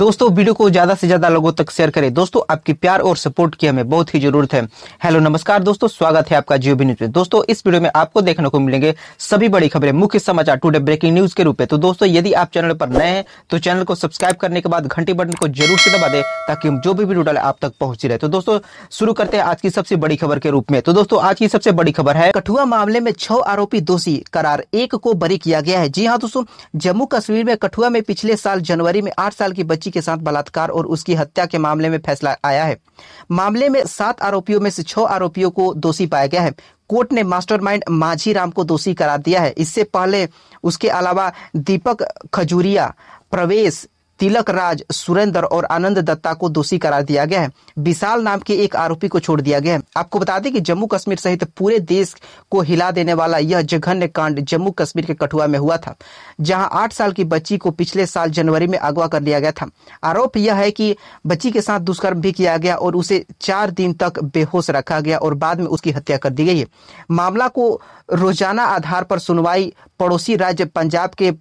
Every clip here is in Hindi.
दोस्तों वीडियो को ज्यादा से ज्यादा लोगों तक शेयर करें दोस्तों आपकी प्यार और सपोर्ट की हमें बहुत ही जरूरत है हेलो नमस्कार दोस्तों स्वागत है आपका जियो न्यूज में दोस्तों इस वीडियो में आपको देखने को मिलेंगे सभी बड़ी खबरें मुख्य समाचार टुडे ब्रेकिंग न्यूज के रूप में तो दोस्तों यदि आप चैनल पर नए हैं तो चैनल को सब्सक्राइब करने के बाद घंटी बटन को जरूर से दबा दे ताकि हम जो भी वीडियो डाले आप तक पहुंची रहे तो दोस्तों शुरू करते हैं आज की सबसे बड़ी खबर के रूप में तो दोस्तों आज की सबसे बड़ी खबर है कठुआ मामले में छह आरोपी दोषी करार एक को बरी किया गया है जी हाँ दोस्तों जम्मू कश्मीर में कठुआ में पिछले साल जनवरी में आठ साल की बच्ची के साथ बलात्कार और उसकी हत्या के मामले में फैसला आया है मामले में सात आरोपियों में से छह आरोपियों को दोषी पाया गया है कोर्ट ने मास्टरमाइंड माझी राम को दोषी करार दिया है इससे पहले उसके अलावा दीपक खजूरिया प्रवेश तिलक राज सुरेंद्र और आनंद दत्ता को दोषी करार दिया गया है विशाल नाम के एक आरोपी को छोड़ दिया गया है आपको बता दें कि जम्मू कश्मीर सहित पूरे देश को हिला देने वाला यह जघन्य कांड जम्मू कश्मीर के कठुआ में हुआ था जहां आठ साल की बच्ची को पिछले साल जनवरी में अगवा कर लिया गया था आरोप यह है कि बच्ची के साथ दुष्कर्म भी किया गया और उसे चार दिन तक बेहोश रखा गया और बाद में उसकी हत्या कर दी गई है मामला को रोजाना आधार पर सुनवाई पड़ोसी राज्य पंजाब के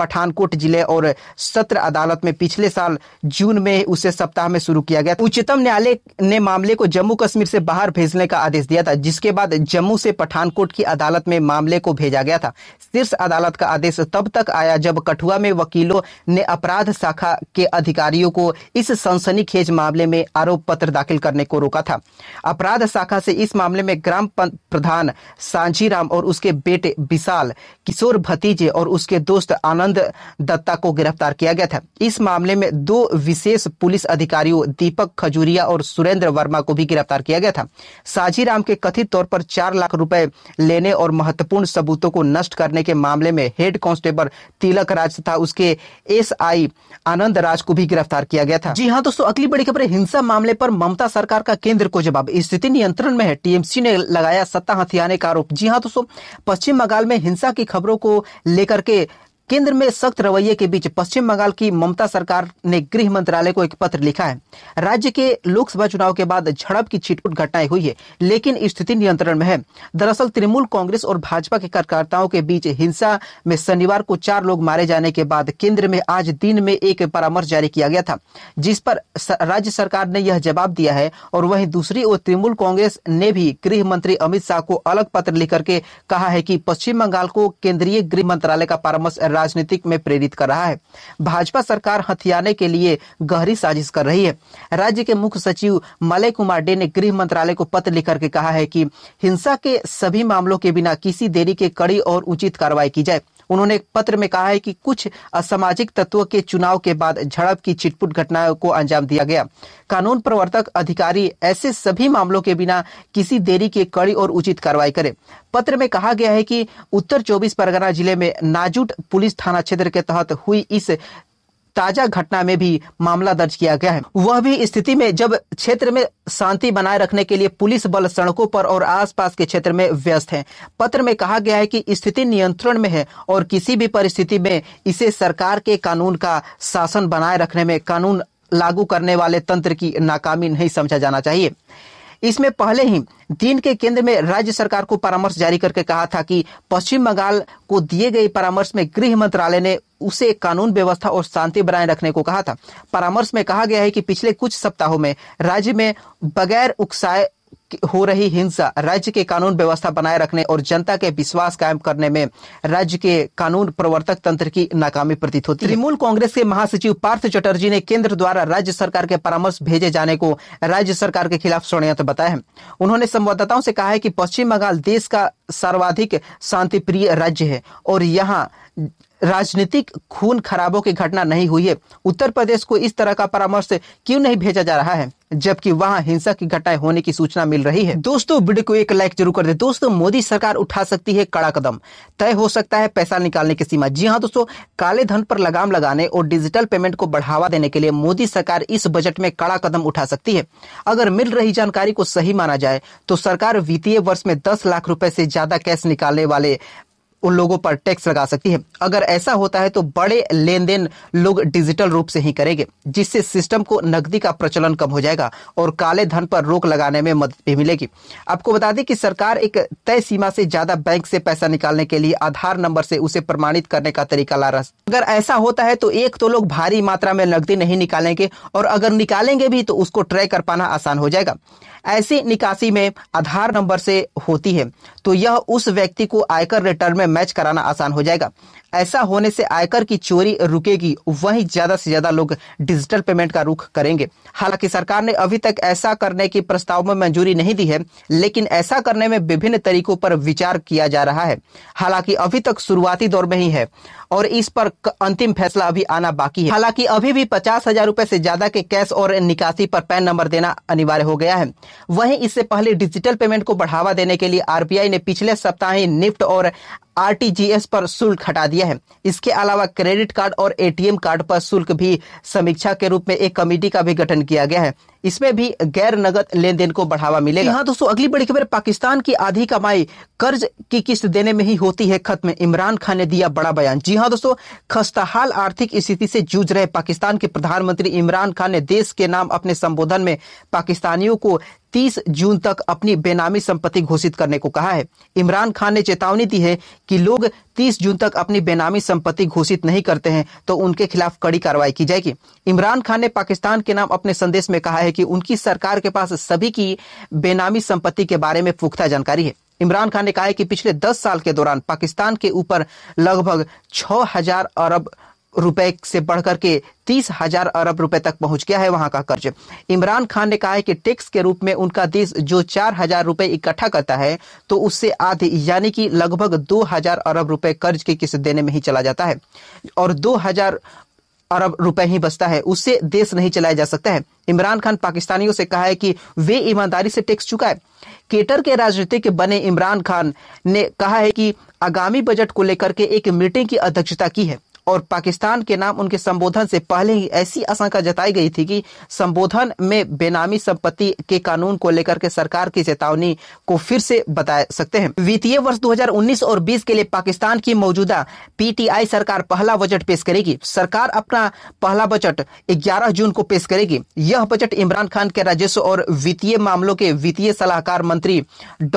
पठानकोट जिले और सत्र अदालत में पिछले साल जून में उसे सप्ताह में शुरू किया गया उच्चतम न्यायालय ने मामले को जम्मू कश्मीर से बाहर भेजने का आदेश दिया था जिसके बाद जम्मू से पठानकोट की अदालत में मामले को भेजा गया था शीर्ष अदालत का आदेश तब तक आया जब कठुआ में वकीलों ने अपराध शाखा के अधिकारियों को इस खेज मामले में आरोप पत्र दाखिल करने को रोका था अपराध शाखा से इस मामले में ग्राम प्रधान राम और उसके बेटे विशाल किशोर भतीजे और उसके दोस्त आनंद दत्ता को गिरफ्तार किया गया था इस मामले में दो विशेष पुलिस अधिकारियों दीपक खजूरिया और सुरेंद्र वर्मा को भी गिरफ्तार किया गया था साझीराम के कथित तौर पर चार लाख रुपए लेने और महत्वपूर्ण सबूतों को नष्ट करने के मामले में हेड कांस्टेबल तिलक राज तथा उसके एस आनंद राज को भी गिरफ्तार किया गया था जी हाँ दोस्तों अगली बड़ी खबर हिंसा मामले पर ममता सरकार का केंद्र को जवाब स्थिति नियंत्रण में है टीएमसी ने लगाया सत्ता हथियाने का आरोप जी हाँ दोस्तों पश्चिम बंगाल में हिंसा की खबर खबरों को लेकर के केंद्र में सख्त रवैये के बीच पश्चिम बंगाल की ममता सरकार ने गृह मंत्रालय को एक पत्र लिखा है राज्य के लोकसभा चुनाव के बाद झड़प की छिटपुट घटनाएं हुई है लेकिन स्थिति नियंत्रण में है दरअसल तृणमूल कांग्रेस और भाजपा के कार्यकर्ताओं के बीच हिंसा में शनिवार को चार लोग मारे जाने के बाद केंद्र में आज दिन में एक परामर्श जारी किया गया था जिस पर राज्य सरकार ने यह जवाब दिया है और वही दूसरी ओर तृणमूल कांग्रेस ने भी गृह मंत्री अमित शाह को अलग पत्र लिख करके कहा है की पश्चिम बंगाल को केंद्रीय गृह मंत्रालय का परामर्श राजनीतिक में प्रेरित कर रहा है भाजपा सरकार हथियाने के लिए गहरी साजिश कर रही है राज्य के मुख्य सचिव मलय कुमार डे ने गृह मंत्रालय को पत्र लिखकर के कहा है कि हिंसा के सभी मामलों के बिना किसी देरी के कड़ी और उचित कार्रवाई की जाए उन्होंने एक पत्र में कहा है कि कुछ असामाजिक तत्वों के चुनाव के बाद झड़प की चिटपुट घटनाओं को अंजाम दिया गया कानून प्रवर्तक अधिकारी ऐसे सभी मामलों के बिना किसी देरी के कड़ी और उचित कार्रवाई करे पत्र में कहा गया है कि उत्तर चौबीस परगना जिले में नाजुट पुलिस थाना क्षेत्र के तहत हुई इस ताजा घटना में भी मामला दर्ज किया गया है वह भी स्थिति में जब क्षेत्र में शांति बनाए रखने के लिए पुलिस बल सड़कों पर और आसपास के क्षेत्र में व्यस्त है पत्र में कहा गया है कि स्थिति नियंत्रण में है और किसी भी परिस्थिति में इसे सरकार के कानून का शासन बनाए रखने में कानून लागू करने वाले तंत्र की नाकामी नहीं समझा जाना चाहिए इसमें पहले ही दिन के केंद्र में राज्य सरकार को परामर्श जारी करके कहा था कि पश्चिम बंगाल को दिए गए परामर्श में गृह मंत्रालय ने उसे कानून व्यवस्था और शांति बनाए रखने को कहा था परामर्श में कहा गया है कि पिछले कुछ सप्ताहों में राज्य में बगैर उकसाए हो रही हिंसा राज्य के कानून व्यवस्था बनाए रखने और जनता के विश्वास कायम करने में राज्य के कानून प्रवर्तक तंत्र की नाकामी प्रतीत होती तृणमूल कांग्रेस के महासचिव पार्थ चटर्जी ने केंद्र द्वारा राज्य सरकार के परामर्श भेजे जाने को राज्य सरकार के खिलाफ षडयंत्र बताया है उन्होंने संवाददाताओं से कहा है कि पश्चिम बंगाल देश का सर्वाधिक शांति प्रिय राज्य है और यहाँ राजनीतिक खून खराबों की घटना नहीं हुई है उत्तर प्रदेश को इस तरह का परामर्श क्यों नहीं भेजा जा रहा है जबकि वहां हिंसा की घटनाएं होने की सूचना मिल रही है दोस्तों वीडियो को एक लाइक जरूर कर दे दोस्तों मोदी सरकार उठा सकती है कड़ा कदम तय हो सकता है पैसा निकालने की सीमा जी हाँ दोस्तों काले धन पर लगाम लगाने और डिजिटल पेमेंट को बढ़ावा देने के लिए मोदी सरकार इस बजट में कड़ा कदम उठा सकती है अगर मिल रही जानकारी को सही माना जाए तो सरकार वित्तीय वर्ष में दस लाख रूपए से ज्यादा कैश निकालने वाले उन लोगों पर टैक्स लगा सकती है अगर ऐसा होता है तो बड़े लेन देन लोग डिजिटल रूप से ही करेंगे जिससे सिस्टम को नकदी का प्रचलन कम हो जाएगा और काले धन पर रोक लगाने में मदद भी मिलेगी आपको बता दें कि सरकार एक तय सीमा से ज्यादा बैंक से पैसा निकालने के लिए आधार नंबर से उसे प्रमाणित करने का तरीका ला रहा अगर ऐसा होता है तो एक तो लोग भारी मात्रा में नकदी नहीं निकालेंगे और अगर निकालेंगे भी तो उसको ट्रैक कर पाना आसान हो जाएगा ऐसी निकासी में आधार नंबर से होती है तो यह उस व्यक्ति को आयकर रिटर्न में मैच कराना आसान हो जाएगा ऐसा होने से आयकर की चोरी रुकेगी वहीं ज्यादा से ज्यादा लोग डिजिटल पेमेंट का रुख करेंगे हालांकि सरकार ने अभी तक ऐसा करने की प्रस्ताव में मंजूरी नहीं दी है लेकिन ऐसा करने में विभिन्न तरीकों पर विचार किया जा रहा है हालांकि अभी तक शुरुआती दौर में ही है और इस पर अंतिम फैसला अभी आना बाकी है हालांकि अभी भी पचास हजार रूपए से ज्यादा के कैश और निकासी पर पैन नंबर देना अनिवार्य हो गया है वहीं इससे पहले डिजिटल पेमेंट को बढ़ावा देने के लिए आरबीआई ने पिछले सप्ताह ही निफ्ट और आरटीजीएस पर शुल्क हटा दिया है इसके अलावा क्रेडिट कार्ड और एटीएम कार्ड पर शुल्क भी समीक्षा के रूप में एक कमेटी का भी गठन किया गया है इसमें भी गैर नगद लेन देन को बढ़ावा मिलेगा हाँ दोस्तों अगली बड़ी खबर पाकिस्तान की आधी कमाई कर्ज की किस्त देने में ही होती है खत्म इमरान खान ने दिया बड़ा बयान जी हाँ दोस्तों खस्ताहाल आर्थिक स्थिति से जूझ रहे पाकिस्तान के प्रधानमंत्री इमरान खान ने देश के नाम अपने संबोधन में पाकिस्तानियों को 30 जून तक अपनी बेनामी संपत्ति घोषित करने को कहा है इमरान खान ने चेतावनी दी है कि लोग 30 जून तक अपनी बेनामी संपत्ति घोषित नहीं करते हैं तो उनके खिलाफ कड़ी कार्रवाई की जाएगी इमरान खान ने पाकिस्तान के नाम अपने संदेश में कहा है कि उनकी सरकार के पास सभी की बेनामी संपत्ति के बारे में पुख्ता जानकारी है इमरान खान ने कहा है कि पिछले 10 साल के दौरान पाकिस्तान के ऊपर लगभग 6000 अरब रुपए से बढ़कर के तीस हजार अरब रुपए तक पहुंच गया है वहां का कर्ज इमरान खान ने कहा है कि टैक्स के रूप में उनका देश जो चार हजार रुपए इकट्ठा करता है तो उससे आधे यानी कि लगभग दो हजार अरब रुपए कर्ज की किस्त देने में ही चला जाता है और दो हजार अरब रुपए ही बचता है उससे देश नहीं चलाया जा सकता है इमरान खान पाकिस्तानियों से कहा है कि वे ईमानदारी से टैक्स चुकाए केटर के राजनीतिक बने इमरान खान ने कहा है कि आगामी बजट को लेकर के एक मीटिंग की अध्यक्षता की है और पाकिस्तान के नाम उनके संबोधन से पहले ही ऐसी आशंका जताई गई थी कि संबोधन में बेनामी संपत्ति के कानून को लेकर के सरकार की चेतावनी को फिर से बता सकते हैं वित्तीय वर्ष 2019 और 20 के लिए पाकिस्तान की मौजूदा पीटीआई सरकार पहला बजट पेश करेगी सरकार अपना पहला बजट 11 जून को पेश करेगी यह बजट इमरान खान के राजस्व और वित्तीय मामलों के वित्तीय सलाहकार मंत्री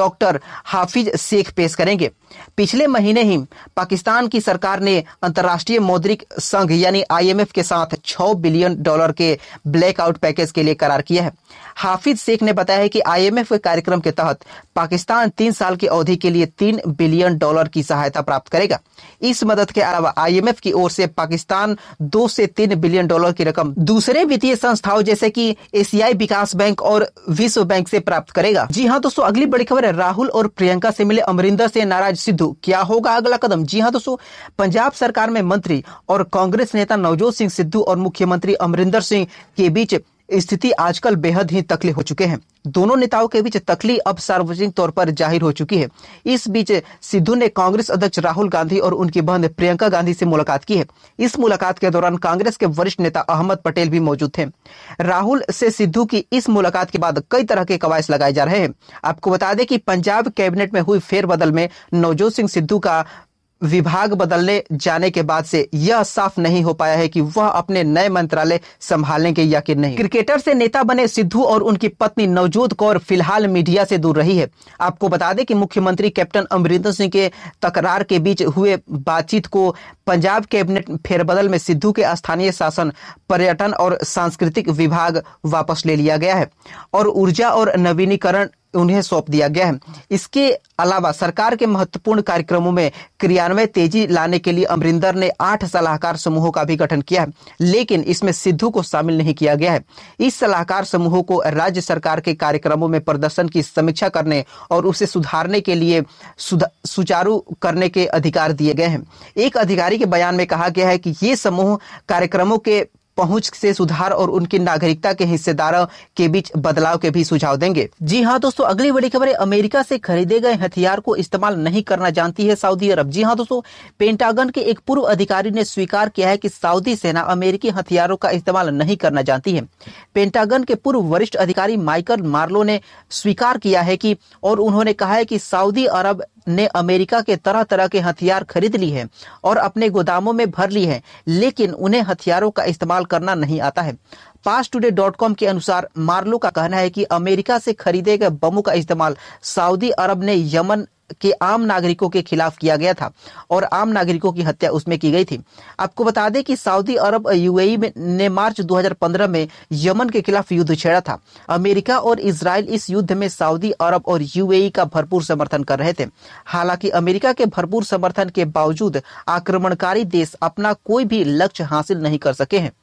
डॉक्टर हाफिज शेख पेश करेंगे पिछले महीने ही पाकिस्तान की सरकार ने अंतर्राष्ट्रीय मौद्रिक संघ यानी आईएमएफ के साथ 6 बिलियन डॉलर के ब्लैकआउट पैकेज के लिए करार किया है हाफिज शेख ने बताया है कि आईएमएफ के कार्यक्रम के तहत पाकिस्तान तीन साल की अवधि के लिए तीन बिलियन डॉलर की सहायता प्राप्त करेगा इस मदद के अलावा आईएमएफ की ओर से पाकिस्तान दो से तीन बिलियन डॉलर की रकम दूसरे वित्तीय संस्थाओं जैसे कि एशियाई विकास बैंक और विश्व बैंक से प्राप्त करेगा जी हाँ दोस्तों अगली बड़ी खबर है राहुल और प्रियंका से मिले अमरिंदर से नाराज सिद्धू क्या होगा अगला कदम जी हाँ दोस्तों पंजाब सरकार में मंत्री और कांग्रेस नेता नवजोत सिंह सिद्धू और मुख्यमंत्री अमरिंदर सिंह के बीच स्थिति आजकल बेहद ही तकली हो चुके हैं दोनों नेताओं के बीच तकली अब सार्वजनिक तौर पर जाहिर हो चुकी है इस बीच सिद्धू ने कांग्रेस अध्यक्ष राहुल गांधी और उनकी बहन प्रियंका गांधी से मुलाकात की है इस मुलाकात के दौरान कांग्रेस के वरिष्ठ नेता अहमद पटेल भी मौजूद थे राहुल से सिद्धू की इस मुलाकात के बाद कई तरह के कवायस लगाए जा रहे हैं आपको बता दें कि पंजाब कैबिनेट में हुई फेरबदल में नवजोत सिंह सिद्धू का विभाग बदलने जाने के बाद से यह साफ नहीं हो पाया है कि वह अपने नए मंत्रालय संभालेंगे या कि नहीं क्रिकेटर से नेता बने सिद्धू और उनकी पत्नी नवजोत कौर फिलहाल मीडिया से दूर रही है आपको बता दें कि मुख्यमंत्री कैप्टन अमरिंदर सिंह के तकरार के बीच हुए बातचीत को पंजाब कैबिनेट फेरबदल में सिद्धू के स्थानीय शासन पर्यटन और सांस्कृतिक विभाग वापस ले लिया गया है और ऊर्जा और नवीनीकरण उन्हें सौंप दिया गया है इसके अलावा सरकार के महत्वपूर्ण कार्यक्रमों में क्रियान्वयन तेजी लाने के लिए अमरिंदर ने आठ सलाहकार समूहों का भी गठन किया है लेकिन इसमें सिद्धू को शामिल नहीं किया गया है इस सलाहकार समूहों को राज्य सरकार के कार्यक्रमों में प्रदर्शन की समीक्षा करने और उसे सुधारने के लिए सुचारू करने के अधिकार दिए गए हैं एक अधिकारी के बयान में कहा गया है कि ये समूह कार्यक्रमों के पहुंच से सुधार और उनकी नागरिकता के हिस्सेदारों के बीच बदलाव के भी सुझाव देंगे जी हाँ दोस्तों अगली बड़ी खबर है अमेरिका से खरीदे गए हथियार को इस्तेमाल नहीं करना जानती है सऊदी अरब जी हाँ दोस्तों पेंटागन के एक पूर्व अधिकारी ने स्वीकार किया है कि सऊदी सेना अमेरिकी हथियारों का इस्तेमाल नहीं करना जानती है पेंटागन के पूर्व वरिष्ठ अधिकारी माइकल मार्लो ने स्वीकार किया है कि और उन्होंने कहा है कि सऊदी अरब ने अमेरिका के तरह तरह के हथियार खरीद ली है और अपने गोदामों में भर ली है लेकिन उन्हें हथियारों का इस्तेमाल करना नहीं आता है पास टूडे डॉट कॉम के अनुसार मार्लो का कहना है कि अमेरिका से खरीदे गए बमों का इस्तेमाल सऊदी अरब ने यमन के आम नागरिकों के खिलाफ किया गया था और आम नागरिकों की हत्या उसमें की गई थी आपको बता दें कि सऊदी अरब यूएई ने मार्च 2015 में यमन के खिलाफ युद्ध छेड़ा था अमेरिका और इसराइल इस युद्ध में सऊदी अरब और यूएई का भरपूर समर्थन कर रहे थे हालांकि अमेरिका के भरपूर समर्थन के बावजूद आक्रमणकारी देश अपना कोई भी लक्ष्य हासिल नहीं कर सके हैं